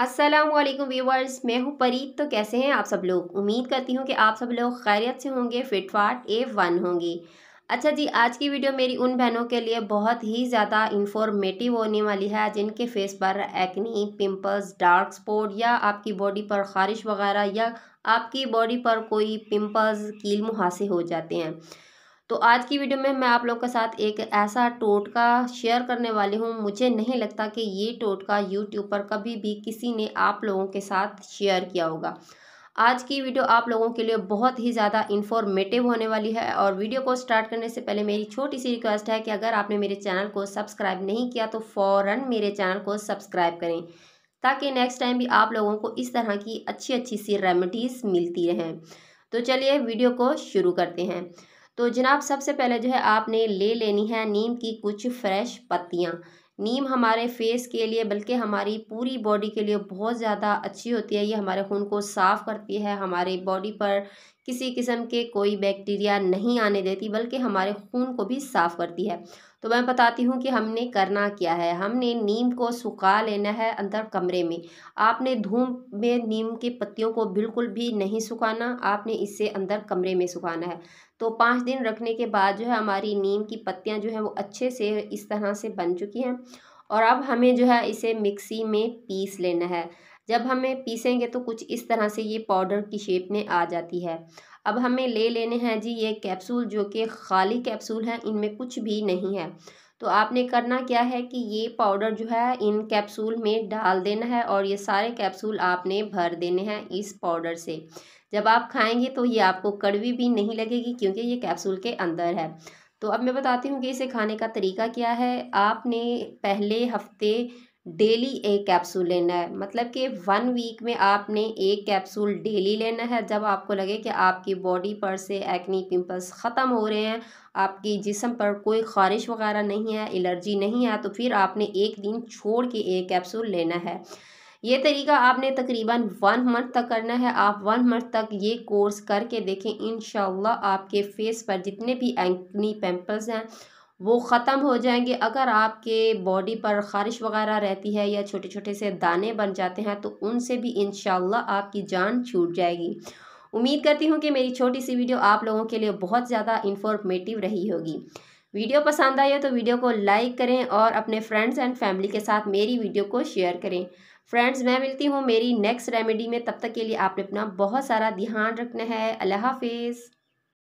Aslam viewers मैं हूँ परीत तो कैसे हैं आप सब लोग उम्मीद करती हूँ कि आप सब लोग खैरियत से होंगे फिटफाट ए वन होंगी अच्छा जी आज की वीडियो मेरी उन बहनों के लिए बहुत ही ज़्यादा इंफॉर्मेटिव होने वाली है जिनके फेस पर एक्नी पिंपल्स डार्क स्पॉट या आपकी बॉडी पर खारिश वगैरह या आपकी बॉडी पर कोई पिंपल्स कील मुहासे हो जाते हैं तो आज की वीडियो में मैं आप लोग के साथ एक ऐसा टोटका शेयर करने वाली हूँ मुझे नहीं लगता कि ये टोटका यूट्यूब पर कभी भी किसी ने आप लोगों के साथ शेयर किया होगा आज की वीडियो आप लोगों के लिए बहुत ही ज़्यादा इन्फॉर्मेटिव होने वाली है और वीडियो को स्टार्ट करने से पहले मेरी छोटी सी रिक्वेस्ट है कि अगर आपने मेरे चैनल को सब्सक्राइब नहीं किया तो फ़ौरन मेरे चैनल को सब्सक्राइब करें ताकि नेक्स्ट टाइम भी आप लोगों को इस तरह की अच्छी अच्छी सी रेमेडीज़ मिलती रहें तो चलिए वीडियो को शुरू करते हैं तो जनाब सबसे पहले जो है आपने ले लेनी है नीम की कुछ फ्रेश पत्तियाँ नीम हमारे फेस के लिए बल्कि हमारी पूरी बॉडी के लिए बहुत ज़्यादा अच्छी होती है ये हमारे खून को साफ़ करती है हमारे बॉडी पर किसी किस्म के कोई बैक्टीरिया नहीं आने देती बल्कि हमारे खून को भी साफ़ करती है तो मैं बताती हूँ कि हमने करना क्या है हमने नीम को सुखा लेना है अंदर कमरे में आपने धूप में नीम के पत्तियों को बिल्कुल भी नहीं सुखाना आपने इसे अंदर कमरे में सुखाना है तो पाँच दिन रखने के बाद जो है हमारी नीम की पत्तियाँ जो है वो अच्छे से इस तरह से बन चुकी हैं और अब हमें जो है इसे मिक्सी में पीस लेना है जब हमें पीसेंगे तो कुछ इस तरह से ये पाउडर की शेप में आ जाती है अब हमें ले लेने हैं जी ये कैप्सूल जो कि खाली कैप्सूल हैं इनमें कुछ भी नहीं है तो आपने करना क्या है कि ये पाउडर जो है इन कैप्सूल में डाल देना है और ये सारे कैप्सूल आपने भर देने हैं इस पाउडर से जब आप खाएंगे तो ये आपको कड़वी भी नहीं लगेगी क्योंकि ये कैप्सूल के अंदर है तो अब मैं बताती हूँ कि इसे खाने का तरीका क्या है आपने पहले हफ्ते डेली एक कैप्सूल लेना है मतलब कि वन वीक में आपने एक कैप्सूल डेली लेना है जब आपको लगे कि आपकी बॉडी पर से एक्नी पिंपल्स ख़त्म हो रहे हैं आपकी जिसम पर कोई ख़ारिश वगैरह नहीं है एलर्जी नहीं है तो फिर आपने एक दिन छोड़ के एक कैप्सूल लेना है ये तरीका आपने तकरीबन वन मंथ तक करना है आप वन मंथ तक ये कोर्स करके देखें इन आपके फेस पर जितने भी एक्नी पिम्पल्स हैं वो ख़त्म हो जाएंगे अगर आपके बॉडी पर ख़ारिश वगैरह रहती है या छोटे छोटे से दाने बन जाते हैं तो उनसे भी इन आपकी जान छूट जाएगी उम्मीद करती हूँ कि मेरी छोटी सी वीडियो आप लोगों के लिए बहुत ज़्यादा इन्फॉर्मेटिव रही होगी वीडियो पसंद आई हो तो वीडियो को लाइक करें और अपने फ्रेंड्स एंड फैमिली के साथ मेरी वीडियो को शेयर करें फ्रेंड्स मैं मिलती हूँ मेरी नेक्स्ट रेमेडी में तब तक के लिए आपने अपना बहुत सारा ध्यान रखना है अल्लाह हाफिज़